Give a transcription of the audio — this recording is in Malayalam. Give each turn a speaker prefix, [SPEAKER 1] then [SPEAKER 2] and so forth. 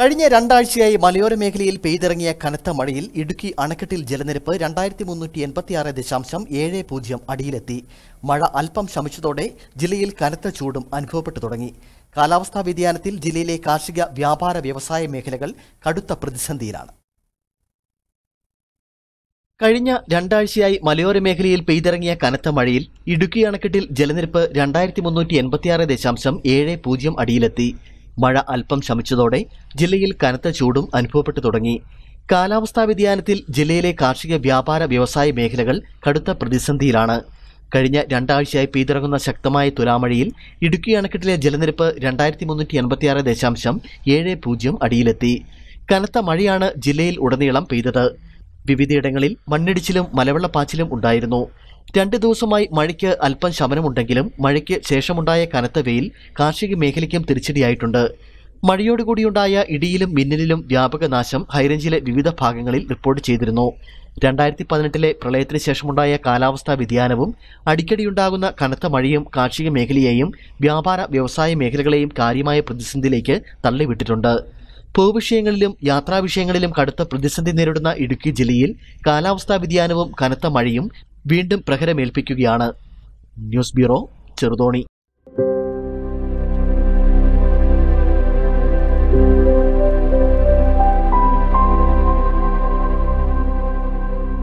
[SPEAKER 1] കഴിഞ്ഞ രണ്ടാഴ്ചയായി മലയോര മേഖലയിൽ പെയ്തിറങ്ങിയ കനത്ത മഴയിൽ ഇടുക്കി അണക്കെട്ടിൽ ജലനിരപ്പ് രണ്ടായിരത്തി മുന്നൂറ്റി എൺപത്തിയാറ് ദശാംശം ഏഴ് പൂജ്യം അടിയിലെത്തി മഴ അല്പം ശമിച്ചതോടെ ജില്ലയിൽ കനത്ത ചൂടും അനുഭവപ്പെട്ടു തുടങ്ങി കാലാവസ്ഥാ വ്യതിയാനത്തിൽ ജില്ലയിലെ കാർഷിക വ്യാപാര വ്യവസായ മേഖലകൾ കടുത്ത പ്രതിസന്ധിയിലാണ് കഴിഞ്ഞ രണ്ടാഴ്ചയായി മലയോര മേഖലയിൽ പെയ്തിറങ്ങിയ കനത്ത മഴയിൽ ഇടുക്കി അണക്കെട്ടിൽ ജലനിരപ്പ് രണ്ടായിരത്തി മുന്നൂറ്റി എൺപത്തിയാറ് ദശാംശം ഏഴ് പൂജ്യം അടിയിലെത്തി മഴ അല്പം ശമിച്ചതോടെ ജില്ലയിൽ കനത്ത ചൂടും അനുഭവപ്പെട്ടു തുടങ്ങി കാലാവസ്ഥാ വ്യതിയാനത്തിൽ ജില്ലയിലെ കാർഷിക വ്യാപാര വ്യവസായ മേഖലകൾ കടുത്ത പ്രതിസന്ധിയിലാണ് കഴിഞ്ഞ രണ്ടാഴ്ചയായി പെയ്തിറങ്ങുന്ന ശക്തമായ തുലാമഴയിൽ ഇടുക്കി അണക്കെട്ടിലെ ജലനിരപ്പ് രണ്ടായിരത്തി മുന്നൂറ്റി എൺപത്തിയാറ് ദശാംശം ഏഴ് പൂജ്യം അടിയിലെത്തി കനത്ത മഴയാണ് ജില്ലയിൽ ഉടനീളം പെയ്തത് വിവിധയിടങ്ങളിൽ മണ്ണിടിച്ചിലും മലവെള്ളപ്പാച്ചിലും ഉണ്ടായിരുന്നു രണ്ട് ദിവസമായി മഴയ്ക്ക് അല്പം ശമനമുണ്ടെങ്കിലും മഴയ്ക്ക് ശേഷമുണ്ടായ കനത്ത വെയിൽ കാർഷിക മേഖലയ്ക്കും തിരിച്ചടിയായിട്ടുണ്ട് മഴയോടുകൂടിയുണ്ടായ ഇടിയിലും മിന്നലിലും വ്യാപക നാശം ഹൈറേഞ്ചിലെ വിവിധ ഭാഗങ്ങളിൽ റിപ്പോർട്ട് ചെയ്തിരുന്നു രണ്ടായിരത്തി പതിനെട്ടിലെ പ്രളയത്തിന് ശേഷമുണ്ടായ കാലാവസ്ഥാ വ്യതിയാനവും അടിക്കടിയുണ്ടാകുന്ന കനത്ത മഴയും കാർഷിക മേഖലയെയും വ്യാപാര വ്യവസായ മേഖലകളെയും കാര്യമായ പ്രതിസന്ധിയിലേക്ക് തള്ളിവിട്ടിട്ടുണ്ട് ഭൂവിഷയങ്ങളിലും യാത്രാ വിഷയങ്ങളിലും കടുത്ത പ്രതിസന്ധി നേരിടുന്ന ഇടുക്കി ജില്ലയിൽ കാലാവസ്ഥാ വ്യതിയാനവും കനത്ത മഴയും വീണ്ടും പ്രഹരമേൽപ്പിക്കുകയാണ് ന്യൂസ് ബ്യൂറോ ചെറുതോണി